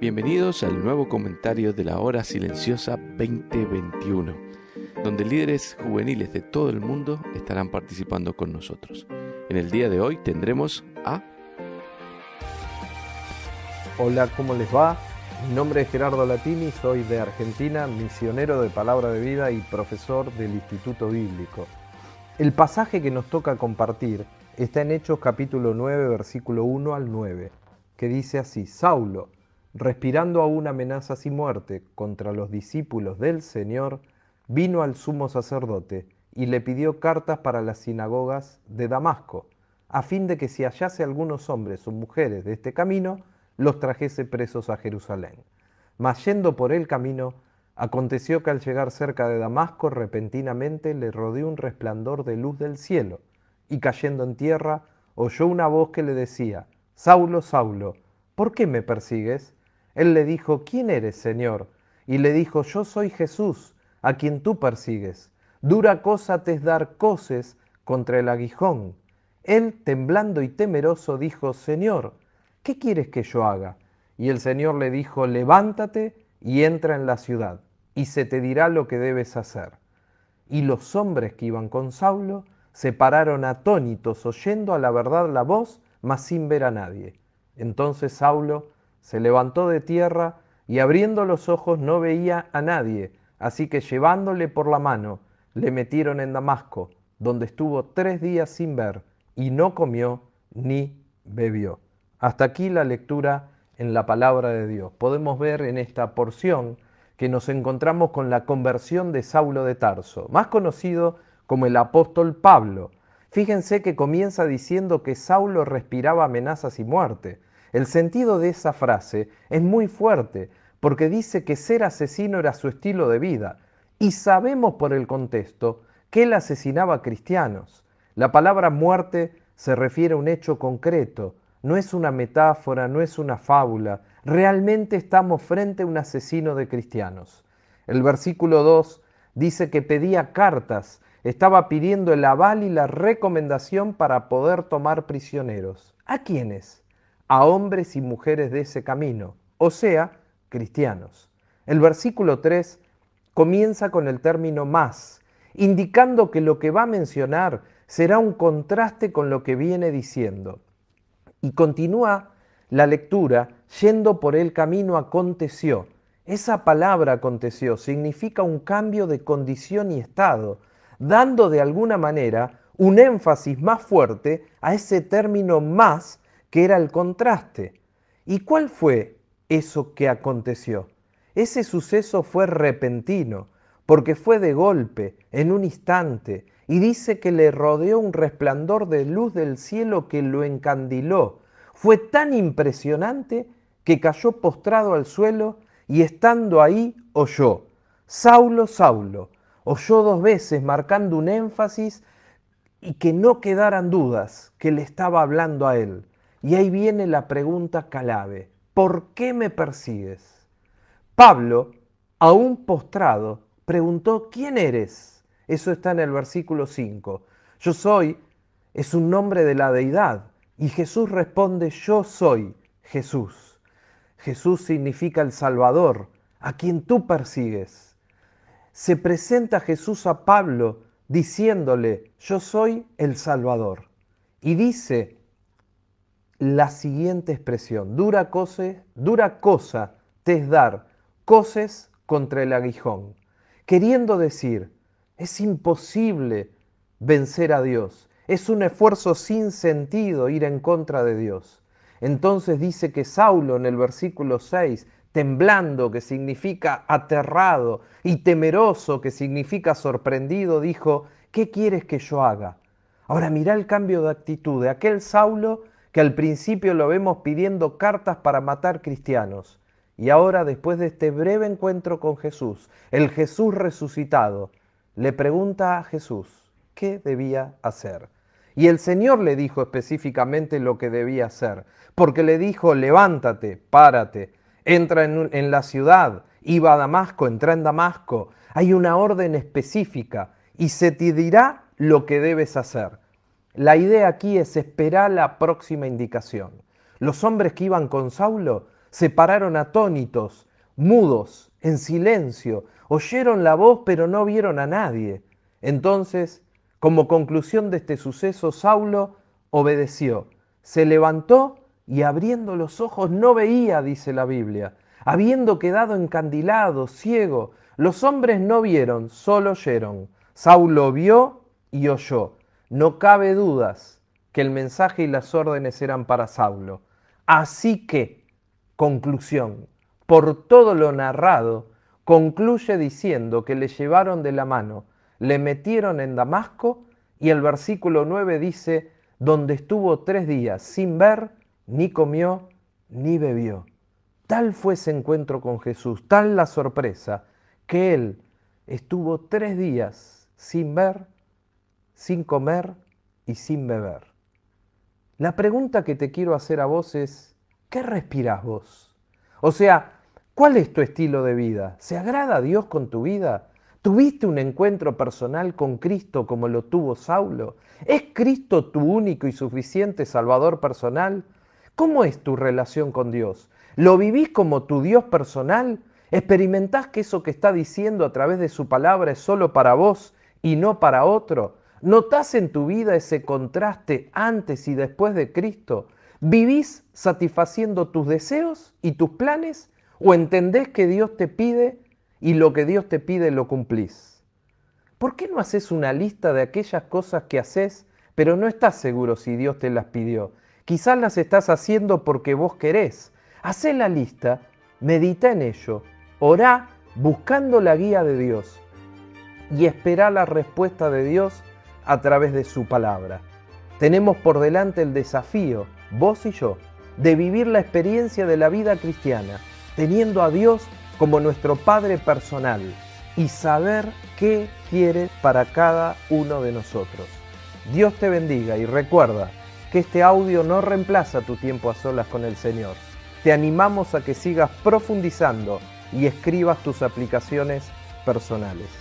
Bienvenidos al nuevo comentario de la Hora Silenciosa 2021, donde líderes juveniles de todo el mundo estarán participando con nosotros. En el día de hoy tendremos a... Hola, ¿cómo les va? Mi nombre es Gerardo Latini, soy de Argentina, misionero de Palabra de Vida y profesor del Instituto Bíblico. El pasaje que nos toca compartir está en Hechos capítulo 9, versículo 1 al 9, que dice así, Saulo, respirando aún amenazas y muerte contra los discípulos del Señor, vino al sumo sacerdote y le pidió cartas para las sinagogas de Damasco, a fin de que si hallase algunos hombres o mujeres de este camino, los trajese presos a Jerusalén. Mas yendo por el camino, aconteció que al llegar cerca de Damasco repentinamente le rodeó un resplandor de luz del cielo, y cayendo en tierra, oyó una voz que le decía, Saulo, Saulo, ¿por qué me persigues? Él le dijo, ¿quién eres, Señor? Y le dijo, yo soy Jesús, a quien tú persigues. Dura cosa te es dar coces contra el aguijón. Él, temblando y temeroso, dijo, Señor, ¿qué quieres que yo haga? Y el Señor le dijo, levántate y entra en la ciudad, y se te dirá lo que debes hacer. Y los hombres que iban con Saulo se pararon atónitos, oyendo a la verdad la voz, mas sin ver a nadie. Entonces Saulo se levantó de tierra y abriendo los ojos no veía a nadie, así que llevándole por la mano, le metieron en Damasco, donde estuvo tres días sin ver, y no comió ni bebió. Hasta aquí la lectura en la palabra de Dios. Podemos ver en esta porción que nos encontramos con la conversión de Saulo de Tarso, más conocido como el apóstol Pablo. Fíjense que comienza diciendo que Saulo respiraba amenazas y muerte. El sentido de esa frase es muy fuerte porque dice que ser asesino era su estilo de vida y sabemos por el contexto que él asesinaba a cristianos. La palabra muerte se refiere a un hecho concreto, no es una metáfora, no es una fábula, realmente estamos frente a un asesino de cristianos. El versículo 2 dice que pedía cartas, estaba pidiendo el aval y la recomendación para poder tomar prisioneros. ¿A quiénes? a hombres y mujeres de ese camino, o sea, cristianos. El versículo 3 comienza con el término más, indicando que lo que va a mencionar será un contraste con lo que viene diciendo. Y continúa la lectura, yendo por el camino aconteció. Esa palabra aconteció significa un cambio de condición y estado, dando de alguna manera un énfasis más fuerte a ese término más que era el contraste. ¿Y cuál fue eso que aconteció? Ese suceso fue repentino, porque fue de golpe, en un instante, y dice que le rodeó un resplandor de luz del cielo que lo encandiló. Fue tan impresionante que cayó postrado al suelo y estando ahí oyó, Saulo, Saulo, oyó dos veces marcando un énfasis y que no quedaran dudas que le estaba hablando a él. Y ahí viene la pregunta calave, ¿por qué me persigues? Pablo, aún postrado, preguntó, ¿quién eres? Eso está en el versículo 5. Yo soy es un nombre de la deidad. Y Jesús responde, yo soy Jesús. Jesús significa el Salvador, a quien tú persigues. Se presenta Jesús a Pablo diciéndole, yo soy el Salvador. Y dice la siguiente expresión, dura, dura cosa te es dar coces contra el aguijón, queriendo decir, es imposible vencer a Dios, es un esfuerzo sin sentido ir en contra de Dios. Entonces dice que Saulo en el versículo 6, temblando, que significa aterrado, y temeroso, que significa sorprendido, dijo, ¿qué quieres que yo haga? Ahora mira el cambio de actitud de aquel Saulo que al principio lo vemos pidiendo cartas para matar cristianos, y ahora, después de este breve encuentro con Jesús, el Jesús resucitado, le pregunta a Jesús, ¿qué debía hacer? Y el Señor le dijo específicamente lo que debía hacer, porque le dijo, levántate, párate, entra en, la ciudad, iba a Damasco, entra en Damasco. Hay una orden específica y se te dirá lo que debes hacer. La idea aquí es esperar la próxima indicación. Los hombres que iban con Saulo se pararon atónitos, mudos, en silencio, oyeron la voz pero no vieron a nadie. Entonces, como conclusión de este suceso, Saulo obedeció, se levantó y abriendo los ojos no veía, dice la Biblia, habiendo quedado encandilado, ciego. Los hombres no vieron, solo oyeron. Saulo vio y oyó. No cabe dudas que el mensaje y las órdenes eran para Saulo. Así que, conclusión, por todo lo narrado, concluye diciendo que le llevaron de la mano, le metieron en Damasco y el versículo 9 dice, donde estuvo tres días sin ver, ni comió, ni bebió. Tal fue ese encuentro con Jesús, tal la sorpresa, que él estuvo tres días sin ver, sin comer y sin beber. La pregunta que te quiero hacer a vos es, ¿qué respirás vos? O sea, ¿cuál es tu estilo de vida? ¿Se agrada a Dios con tu vida? ¿Tuviste un encuentro personal con Cristo como lo tuvo Saulo? ¿Es Cristo tu único y suficiente Salvador personal? ¿Cómo es tu relación con Dios? ¿Lo vivís como tu Dios personal? ¿Experimentás que eso que está diciendo a través de su palabra es solo para vos y no para otro? ¿Notás en tu vida ese contraste antes y después de Cristo? ¿Vivís satisfaciendo tus deseos y tus planes o entendés que Dios te pide y lo que Dios te pide lo cumplís? ¿Por qué no haces una lista de aquellas cosas que haces pero no estás seguro si Dios te las pidió? Quizás las estás haciendo porque vos querés. Hacé la lista, medita en ello, orá buscando la guía de Dios y espera la respuesta de Dios a través de su palabra. Tenemos por delante el desafío, vos y yo, de vivir la experiencia de la vida cristiana, teniendo a Dios como nuestro Padre personal y saber qué quiere para cada uno de nosotros. Dios te bendiga y recuerda que este audio no reemplaza tu tiempo a solas con el Señor. Te animamos a que sigas profundizando y escribas tus aplicaciones personales.